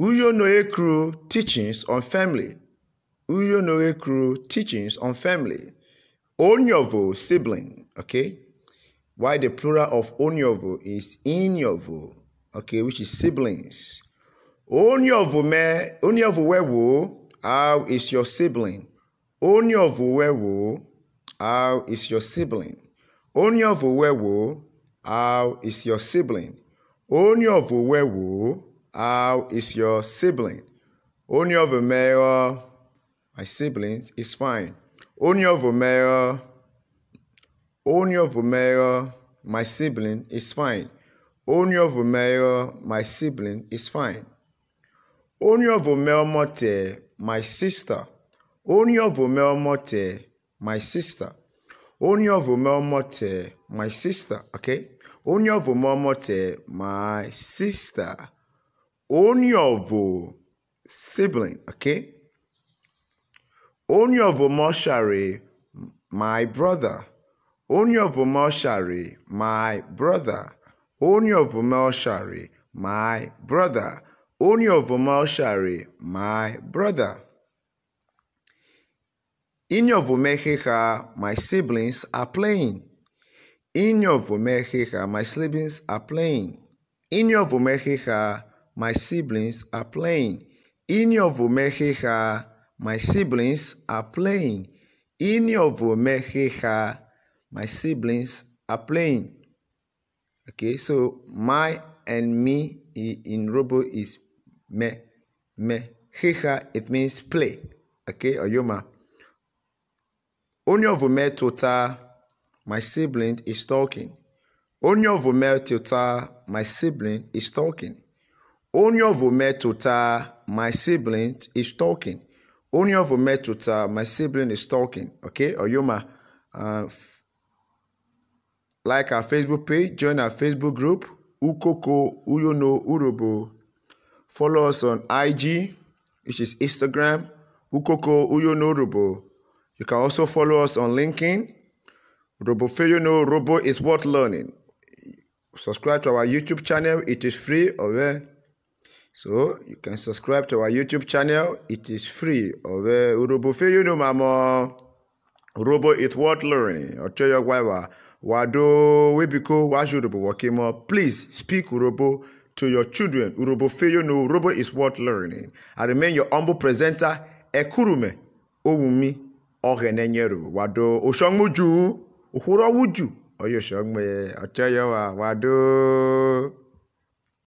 Uyo Noekru teachings on family. Uyo Noekru teachings on family. Onyovo sibling, okay? Why the plural of onyovo is inyovo, okay, which is siblings. Onyovo me, onyovo wewo, how is your sibling? Onyovo wewo, how is your sibling? Onyovo wewo, how is your sibling? Onyovo wewo, how is your sibling? Only of a male, my siblings is fine. Only of a male, only of a male, my sibling is fine. Only of a male, my sibling is fine. Only of a male my sister. Only of a male my sister. Only of a male my sister. Okay. Only of a male my sister. Onyovo sibling, okay? Onyovo Moshari, my brother. Onyovo Moshari, my brother. Onyovo Moshari, my brother. Onyovo Moshari, my brother. Inyovo Meheha, my siblings are playing. Inyovo Meheha, my siblings are playing. Inyovo Meheha, my siblings are playing. Inyovume heha, my siblings are playing. Inyovume heha, my siblings are playing. Okay, so my and me in Robo is me, me. Heha, it means play. Okay, Oyoma. Onyovume tota, my sibling is talking. Onyovume tota, my sibling is talking. Onye vometuta, my sibling is talking. Onye ọvụ my sibling is talking. Okay, Oyoma. Uh, like our Facebook page, join our Facebook group. Ukoko Uyono Urobo. Follow us on IG, which is Instagram. Ukoko Uyono Urobo. You can also follow us on LinkedIn. Robofayono Robo is worth learning. Subscribe to our YouTube channel. It is free. Okay. So you can subscribe to our YouTube channel. It is free. Ọ̀rẹ́ Urhobo Fẹ́yìnú mama Urobo is worth learning. Or wa wàdó wíbíkó wáṣọ Urhobo wọ̀kí mọ́. Please speak Urobo to your children. Urhobo Fẹ́yìnú Urobo is worth learning. I remain your humble presenter Ekurume wado Owunmi Ọ̀hẹ̀nẹ̀yẹrò wàdó Òṣọ́gbójú Òhúrọ́wújù Ọ̀yọ̀ṣọ́gbẹ̀ Ọ̀tọ́yọ̀wà wado.